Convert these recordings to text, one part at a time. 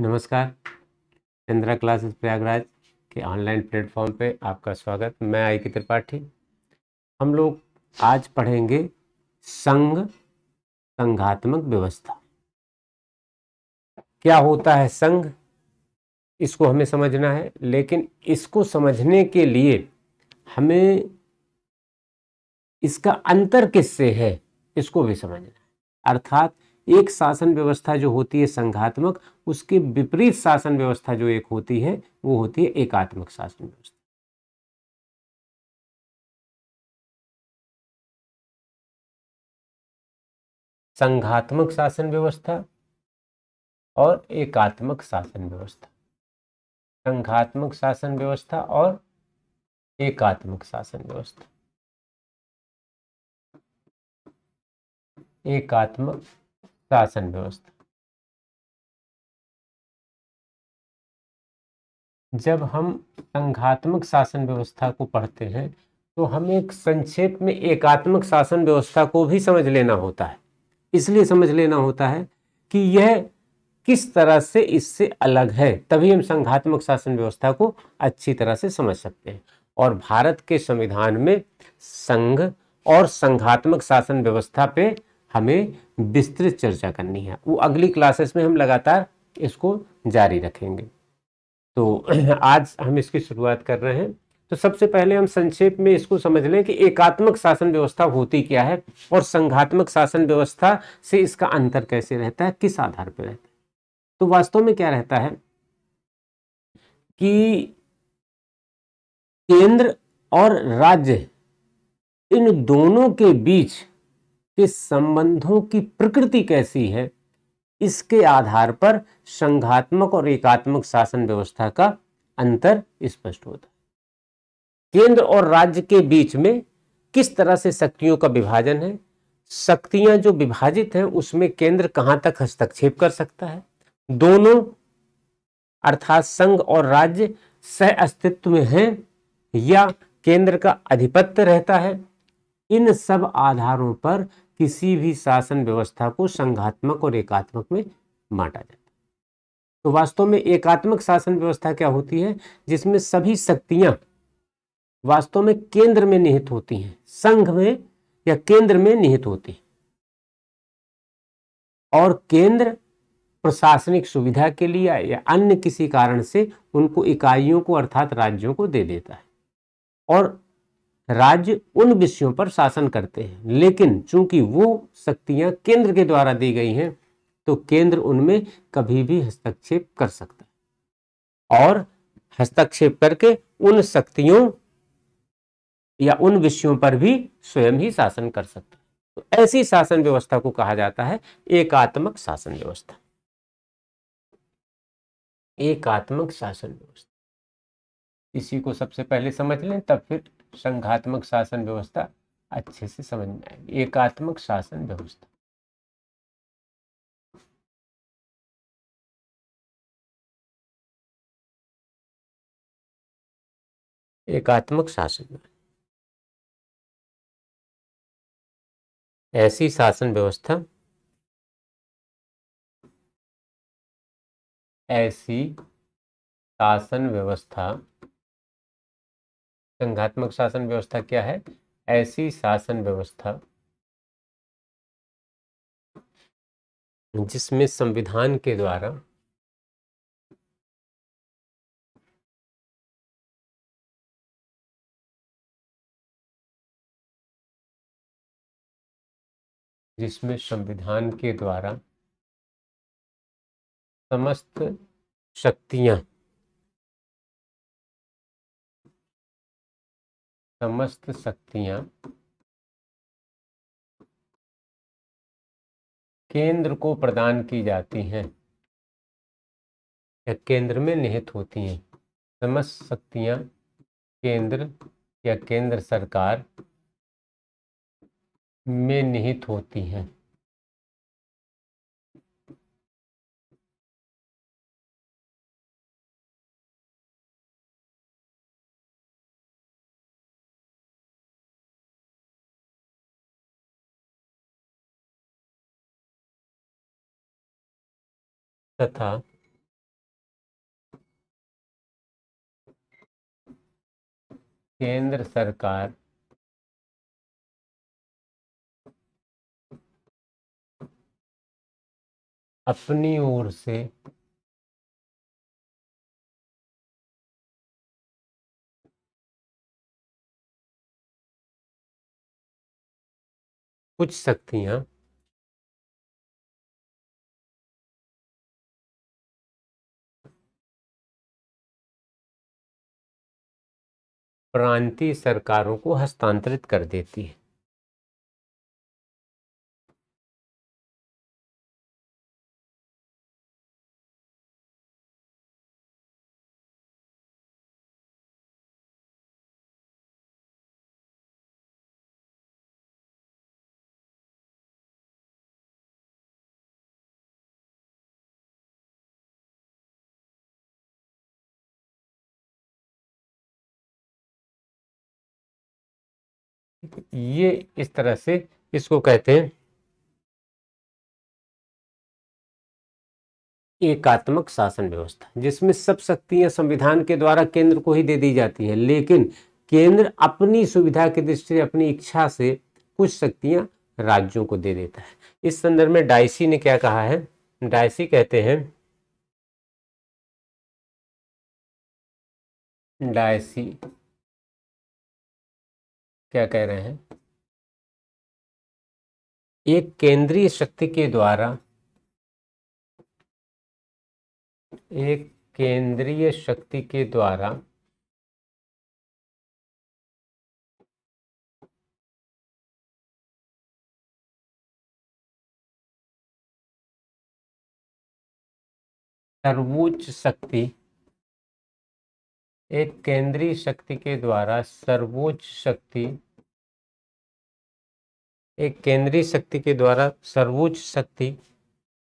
नमस्कार चंद्रा क्लासेस प्रयागराज के online platform पे आपका स्वागत मैं आई के त्रिपाठी हम लोग आज पढ़ेंगे संघ संघात्मक व्यवस्था क्या होता है संघ इसको हमें समझना है लेकिन इसको समझने के लिए हमें इसका अंतर किससे है इसको भी समझना है अर्थात एक शासन व्यवस्था जो होती है संघात्मक उसके विपरीत शासन व्यवस्था जो एक होती है वो होती है एकात्मक शासन व्यवस्था संघात्मक शासन व्यवस्था और एकात्मक शासन व्यवस्था संघात्मक शासन व्यवस्था और एकात्मक शासन व्यवस्था एकात्मक शासन व्यवस्था जब हम संघात्मक शासन व्यवस्था को पढ़ते हैं तो हमें संक्षेप में एकात्मक शासन व्यवस्था को भी समझ लेना होता है इसलिए समझ लेना होता है कि यह किस तरह से इससे अलग है तभी हम संघात्मक शासन व्यवस्था को अच्छी तरह से समझ सकते हैं और भारत के संविधान में संघ और संघात्मक शासन व्यवस्था पे हमें विस्तृत चर्चा करनी है वो अगली क्लासेस में हम लगातार इसको जारी रखेंगे तो आज हम इसकी शुरुआत कर रहे हैं तो सबसे पहले हम संक्षेप में इसको समझ लें कि एकात्मक शासन व्यवस्था होती क्या है और संघात्मक शासन व्यवस्था से इसका अंतर कैसे रहता है किस आधार पर रहता है तो वास्तव में क्या रहता है कि केंद्र और राज्य इन दोनों के बीच कि संबंधों की प्रकृति कैसी है इसके आधार पर संघात्मक और एकात्मक शासन व्यवस्था का अंतर स्पष्ट होता है केंद्र और राज्य के बीच में किस तरह से शक्तियों का विभाजन है शक्तियां जो विभाजित हैं उसमें केंद्र कहां तक हस्तक्षेप कर सकता है दोनों अर्थात संघ और राज्य सह अस्तित्व में हैं या केंद्र का अधिपत्य रहता है इन सब आधारों पर किसी भी शासन व्यवस्था को संघात्मक और एकात्मक में बांटा जाता तो वास्तव में एकात्मक शासन व्यवस्था क्या होती है जिसमें सभी शक्तियां वास्तव में केंद्र में निहित होती हैं संघ में या केंद्र में निहित होती हैं और केंद्र प्रशासनिक सुविधा के लिए या अन्य किसी कारण से उनको इकाइयों को अर्थात राज्यों को दे देता है और राज्य उन विषयों पर शासन करते हैं लेकिन चूंकि वो शक्तियां केंद्र के द्वारा दी गई हैं तो केंद्र उनमें कभी भी हस्तक्षेप कर सकता है और हस्तक्षेप करके उन शक्तियों या उन विषयों पर भी स्वयं ही शासन कर सकता है तो ऐसी शासन व्यवस्था को कहा जाता है एकात्मक शासन व्यवस्था एकात्मक शासन व्यवस्था इसी को सबसे पहले समझ लें तब फिर संघात्मक शासन व्यवस्था अच्छे से समझ में आएगी एकात्मक शासन व्यवस्था एकात्मक शासन ऐसी शासन व्यवस्था ऐसी शासन व्यवस्था संघात्मक शासन व्यवस्था क्या है ऐसी शासन व्यवस्था जिसमें संविधान के द्वारा जिसमें संविधान के द्वारा समस्त शक्तियां समस्त शक्तियां केंद्र को प्रदान की जाती हैं या केंद्र में निहित होती हैं समस्त शक्तियां केंद्र या केंद्र सरकार में निहित होती हैं तथा केंद्र सरकार अपनी ओर से कुछ शक्तियां प्रांतीय सरकारों को हस्तांतरित कर देती है ये इस तरह से इसको कहते हैं एकात्मक शासन व्यवस्था जिसमें सब शक्तियां संविधान के द्वारा केंद्र को ही दे दी जाती है लेकिन केंद्र अपनी सुविधा की दृष्टि से अपनी इच्छा से कुछ शक्तियां राज्यों को दे देता है इस संदर्भ में डायसी ने क्या कहा है डायसी कहते हैं डायसी क्या कह रहे हैं एक केंद्रीय शक्ति के द्वारा एक केंद्रीय शक्ति के द्वारा सर्वोच्च शक्ति एक केंद्रीय शक्ति के द्वारा सर्वोच्च शक्ति एक केंद्रीय शक्ति के द्वारा सर्वोच्च शक्ति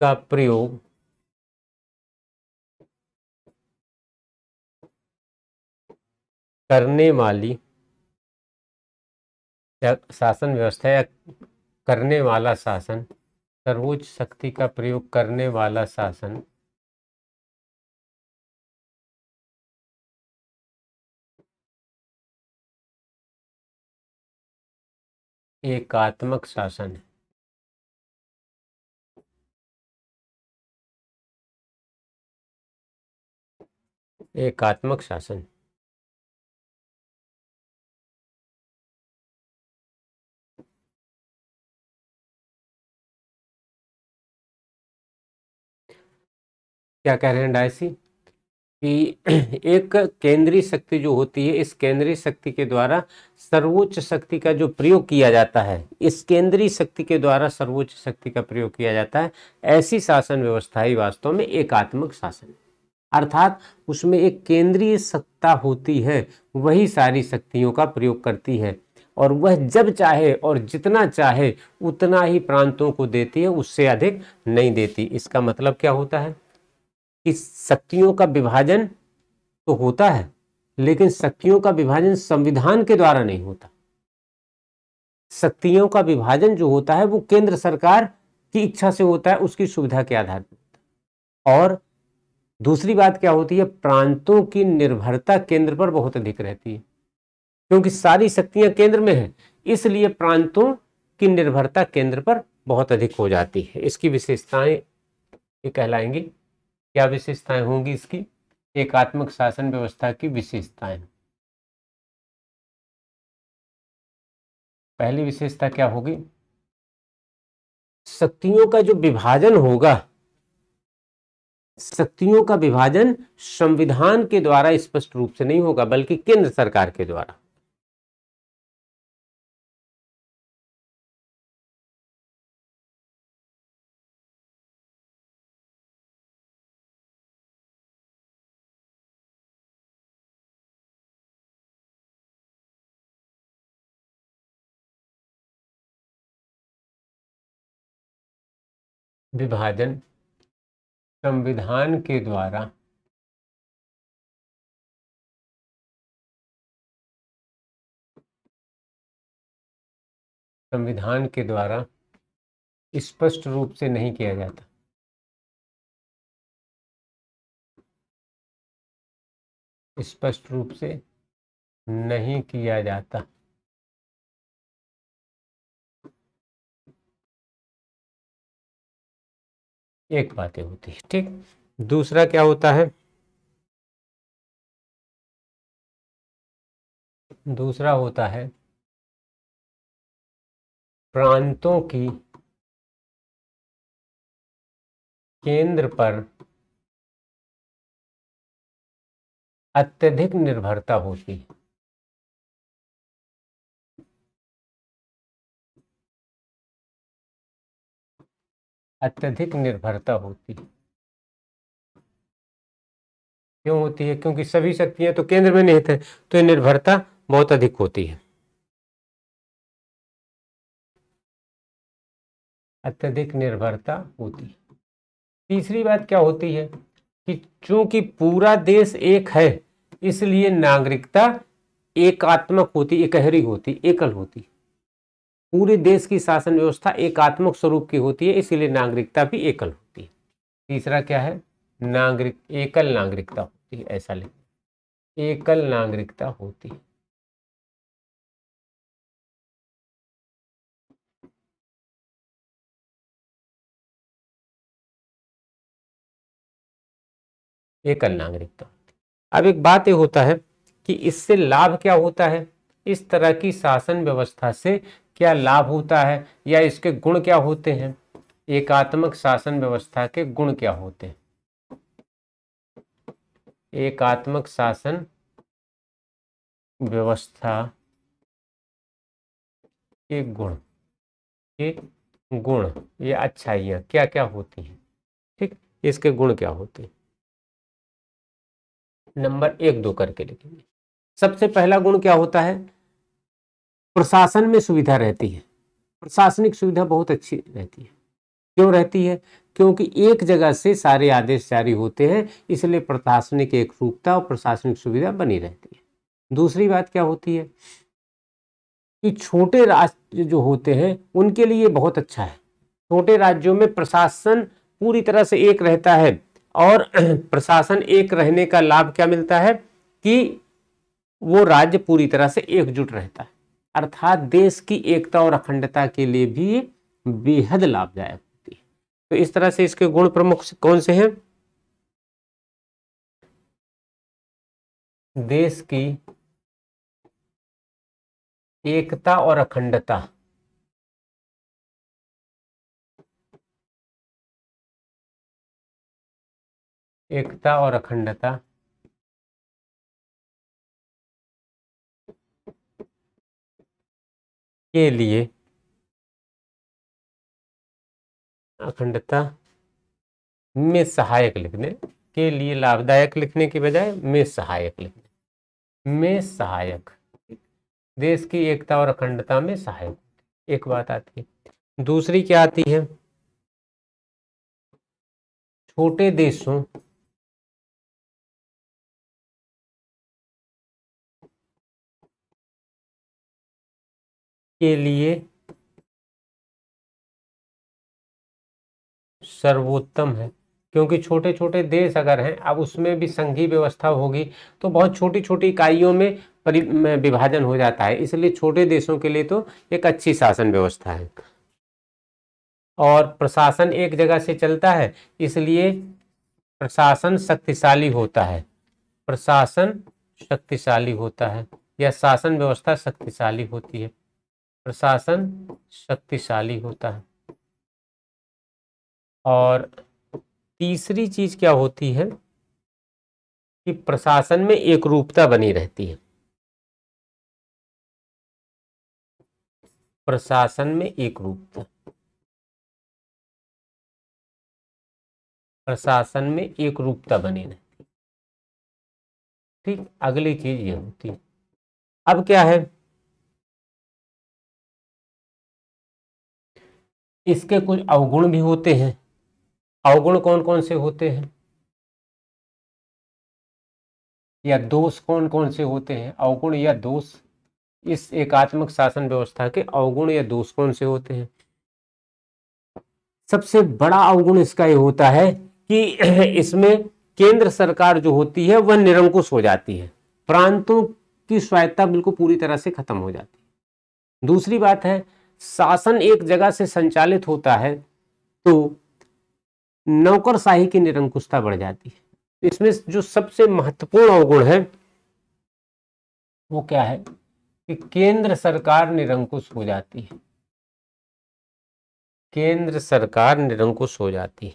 का प्रयोग करने वाली शासन व्यवस्था या करने वाला शासन सर्वोच्च शक्ति का प्रयोग करने वाला शासन एकात्मक शासन है एकात्मक शासन क्या कह रहे हैं डायसी कि एक केंद्रीय शक्ति जो होती है इस केंद्रीय शक्ति के द्वारा सर्वोच्च शक्ति का जो प्रयोग किया जाता है इस केंद्रीय शक्ति के द्वारा सर्वोच्च शक्ति का प्रयोग किया जाता है ऐसी शासन व्यवस्था ही वास्तव में एकात्मक शासन अर्थात उसमें एक केंद्रीय सत्ता होती है वही सारी शक्तियों का प्रयोग करती है और वह जब चाहे और जितना चाहे उतना ही प्रांतों को देती है उससे अधिक नहीं देती इसका मतलब क्या होता है कि शक्तियों का विभाजन तो होता है लेकिन शक्तियों का विभाजन संविधान के द्वारा नहीं होता शक्तियों का विभाजन जो होता है वो केंद्र सरकार की इच्छा से होता है उसकी सुविधा के आधार पर और दूसरी बात क्या होती है प्रांतों की निर्भरता केंद्र पर बहुत अधिक रहती है क्योंकि सारी शक्तियां केंद्र में हैं इसलिए प्रांतों की निर्भरता केंद्र पर बहुत अधिक हो जाती है इसकी विशेषताएं कहलाएंगी क्या विशेषताएं होंगी इसकी एकात्मक शासन व्यवस्था की विशेषताएं पहली विशेषता क्या होगी शक्तियों का जो विभाजन होगा शक्तियों का विभाजन संविधान के द्वारा स्पष्ट रूप से नहीं होगा बल्कि केंद्र सरकार के द्वारा विभाजन संविधान के द्वारा संविधान के द्वारा स्पष्ट रूप से नहीं किया जाता स्पष्ट रूप से नहीं किया जाता एक बातें होती है ठीक दूसरा क्या होता है दूसरा होता है प्रांतों की केंद्र पर अत्यधिक निर्भरता होती है अत्यधिक निर्भरता होती है क्यों होती है क्योंकि सभी शक्तियां तो केंद्र में नहीं थे तो ये निर्भरता बहुत अधिक होती है अत्यधिक निर्भरता होती है तीसरी बात क्या होती है कि चूंकि पूरा देश एक है इसलिए नागरिकता एकात्मक होती एकहरी होती एकल होती पूरे देश की शासन व्यवस्था एकात्मक स्वरूप की होती है इसीलिए नागरिकता भी एकल होती है तीसरा क्या है नागरिक एकल नागरिकता होती है ऐसा लिख एकल नागरिकता होती है एकल नागरिकता अब एक बात ये होता है कि इससे लाभ क्या होता है इस तरह की शासन व्यवस्था से क्या लाभ होता है या इसके गुण क्या होते हैं एकात्मक शासन व्यवस्था के गुण क्या होते हैं एकात्मक शासन व्यवस्था के गुण के गुण ये अच्छाइयां क्या क्या होती हैं ठीक इसके गुण क्या होते हैं नंबर एक दो करके लिखेंगे सबसे पहला गुण क्या होता है प्रशासन में सुविधा रहती है प्रशासनिक सुविधा बहुत अच्छी रहती है क्यों रहती है क्योंकि एक जगह से सारे आदेश जारी होते हैं इसलिए प्रशासनिक एक रूपता और प्रशासनिक सुविधा बनी रहती है दूसरी बात क्या होती है कि छोटे राज्य जो होते हैं उनके लिए बहुत अच्छा है छोटे राज्यों में प्रशासन पूरी तरह से एक रहता है और प्रशासन एक रहने का लाभ क्या मिलता है कि वो राज्य पूरी तरह से एकजुट रहता है अर्थात देश की एकता और अखंडता के लिए भी बेहद लाभदायक होती है तो इस तरह से इसके गुण प्रमुख कौन से हैं देश की एकता और अखंडता एकता और अखंडता के लिए अखंडता में सहायक लिखने के लिए लाभदायक लिखने के बजाय में सहायक लिखने में सहायक देश की एकता और अखंडता में सहायक एक बात आती है दूसरी क्या आती है छोटे देशों के लिए सर्वोत्तम है क्योंकि छोटे छोटे देश अगर हैं अब उसमें भी संघीय व्यवस्था होगी तो बहुत छोटी छोटी इकाइयों में परि विभाजन हो जाता है इसलिए छोटे देशों के लिए तो एक अच्छी शासन व्यवस्था है और प्रशासन एक जगह से चलता है इसलिए प्रशासन शक्तिशाली होता है प्रशासन शक्तिशाली होता है या शासन व्यवस्था शक्तिशाली होती है प्रशासन शक्तिशाली होता है और तीसरी चीज क्या होती है कि प्रशासन में एक रूपता बनी रहती है प्रशासन में एक रूपता प्रशासन में एक रूपता बनी रहती ठीक अगली चीज ये होती है अब क्या है इसके कुछ अवगुण भी होते हैं अवगुण कौन कौन से होते हैं या दोष कौन कौन से होते हैं अवगुण या दोष इस एकात्मक शासन व्यवस्था के अवगुण या दोष कौन से होते हैं सबसे बड़ा अवगुण इसका यह होता है कि इसमें केंद्र सरकार जो होती है वह निरंकुश हो जाती है प्रांतों की स्वायत्ता बिल्कुल पूरी तरह से खत्म हो जाती है दूसरी बात है शासन एक जगह से संचालित होता है तो नौकरशाही की निरंकुशता बढ़ जाती है तो इसमें जो सबसे महत्वपूर्ण अवगुण है वो क्या है कि केंद्र सरकार निरंकुश हो जाती है केंद्र सरकार निरंकुश हो जाती है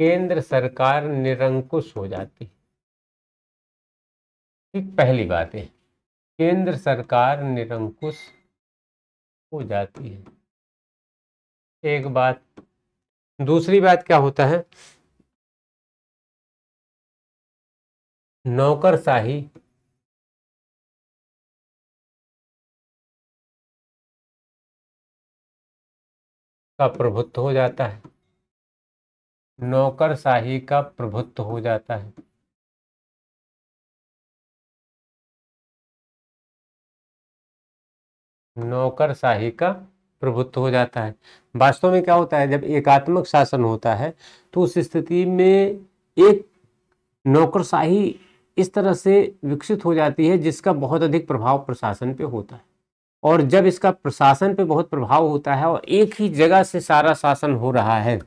केंद्र सरकार निरंकुश हो जाती ठीक पहली बात है केंद्र सरकार निरंकुश हो जाती है एक बात दूसरी बात क्या होता है नौकरशाही का प्रभुत्व हो जाता है नौकरशाही का प्रभुत्व हो जाता है नौकरशाही का प्रभुत्व हो जाता है वास्तव में क्या होता है जब एकात्मक शासन होता है तो उस स्थिति में एक नौकरशाही इस तरह से विकसित हो जाती है जिसका बहुत अधिक प्रभाव प्रशासन पे होता है और जब इसका प्रशासन पे बहुत प्रभाव होता है और एक ही जगह से सारा शासन हो रहा है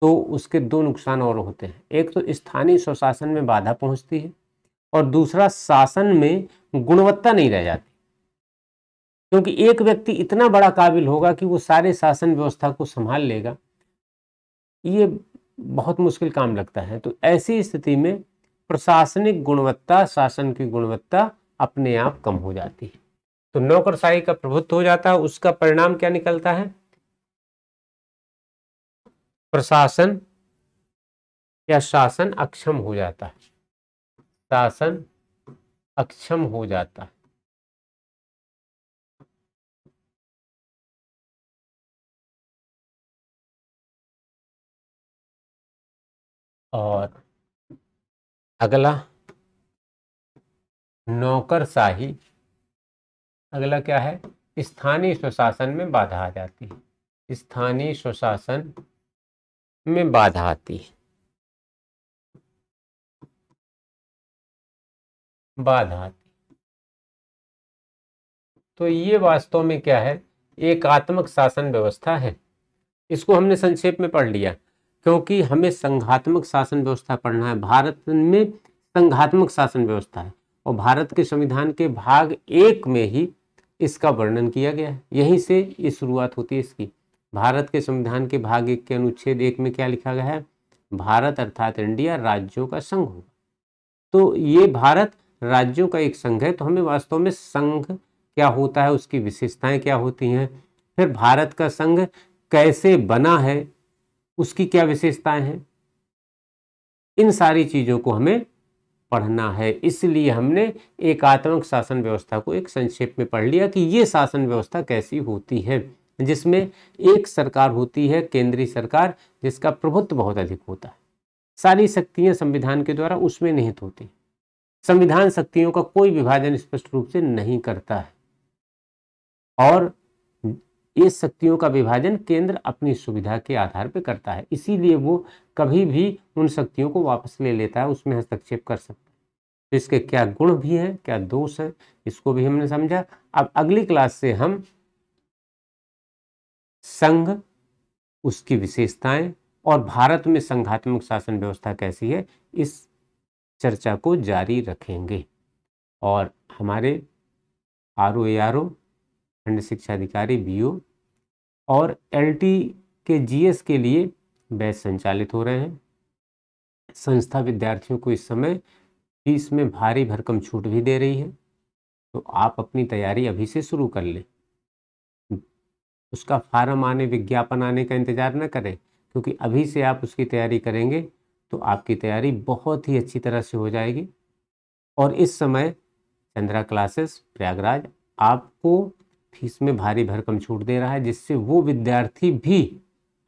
तो उसके दो नुकसान और होते हैं एक तो स्थानीय स्वशासन में बाधा पहुंचती है और दूसरा शासन में गुणवत्ता नहीं रह जाती क्योंकि एक व्यक्ति इतना बड़ा काबिल होगा कि वो सारे शासन व्यवस्था को संभाल लेगा ये बहुत मुश्किल काम लगता है तो ऐसी स्थिति में प्रशासनिक गुणवत्ता शासन की गुणवत्ता अपने आप कम हो जाती है तो नौकरशाही का प्रभुत्व हो जाता है उसका परिणाम क्या निकलता है प्रशासन या शासन अक्षम हो जाता है शासन अक्षम हो जाता है और अगला नौकरशाही अगला क्या है स्थानीय स्वशासन में बाधा आ जाती है स्थानीय स्वशासन में बाधा आती है बाधा आती तो ये वास्तव में क्या है एकात्मक शासन व्यवस्था है इसको हमने संक्षेप में पढ़ लिया क्योंकि हमें संघात्मक शासन व्यवस्था पढ़ना है भारत में संघात्मक शासन व्यवस्था है और भारत के संविधान के भाग एक में ही इसका वर्णन किया गया है यहीं से ये शुरुआत होती है इसकी भारत के संविधान के भाग एक के अनुच्छेद एक में क्या लिखा गया है भारत अर्थात इंडिया राज्यों का संघ होगा तो ये भारत राज्यों का एक संघ है तो हमें वास्तव में संघ क्या होता है उसकी विशेषताएं क्या होती हैं फिर भारत का संघ कैसे बना है उसकी क्या विशेषताएं हैं इन सारी चीज़ों को हमें पढ़ना है इसलिए हमने एकात्मक शासन व्यवस्था को एक संक्षेप में पढ़ लिया कि ये शासन व्यवस्था कैसी होती है जिसमें एक सरकार होती है केंद्रीय सरकार जिसका प्रभुत्व बहुत अधिक होता है सारी शक्तियां संविधान के द्वारा उसमें निहित होती संविधान शक्तियों का कोई विभाजन स्पष्ट रूप से नहीं करता है और इस शक्तियों का विभाजन केंद्र अपनी सुविधा के आधार पर करता है इसीलिए वो कभी भी उन शक्तियों को वापस ले लेता है उसमें हस्तक्षेप कर सकता है तो इसके क्या गुण भी हैं क्या दोष हैं इसको भी हमने समझा अब अगली क्लास से हम संघ उसकी विशेषताएं और भारत में संघात्मक शासन व्यवस्था कैसी है इस चर्चा को जारी रखेंगे और हमारे R O A R O खंड शिक्षा अधिकारी बी ओ और एल टी के जी एस के लिए बैच संचालित हो रहे हैं संस्था विद्यार्थियों को इस समय फीस में भारी भरकम छूट भी दे रही है तो आप अपनी तैयारी अभी से शुरू कर लें उसका फार्म आने विज्ञापन आने का इंतज़ार न करें क्योंकि अभी से आप उसकी तैयारी करेंगे तो आपकी तैयारी बहुत ही अच्छी तरह से हो जाएगी और इस समय चंद्रा क्लासेस प्रयागराज आपको फीस में भारी भरकम छूट दे रहा है जिससे वो विद्यार्थी भी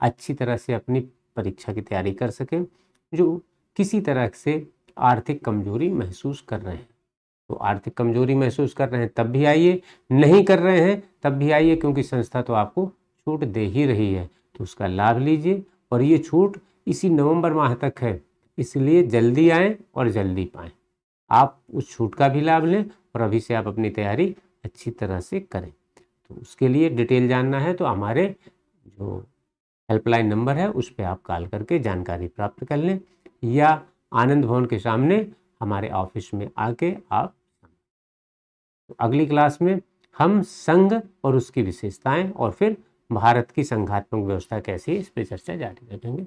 अच्छी तरह से अपनी परीक्षा की तैयारी कर सकें जो किसी तरह से आर्थिक कमजोरी महसूस कर रहे हैं तो आर्थिक कमजोरी महसूस कर रहे हैं तब भी आइए नहीं कर रहे हैं तब भी आइए क्योंकि संस्था तो आपको छूट दे ही रही है तो उसका लाभ लीजिए और ये छूट इसी नवंबर माह तक है इसलिए जल्दी आएँ और जल्दी पाएँ आप उस छूट का भी लाभ लें और अभी से आप अपनी तैयारी अच्छी तरह से करें तो उसके लिए डिटेल जानना है तो हमारे जो हेल्पलाइन नंबर है उस पर आप कॉल करके जानकारी प्राप्त कर लें या आनंद भवन के सामने हमारे ऑफिस में आके आप तो अगली क्लास में हम संघ और उसकी विशेषताएं और फिर भारत की संघात्मक व्यवस्था कैसी है इस पर चर्चा जारी रखेंगे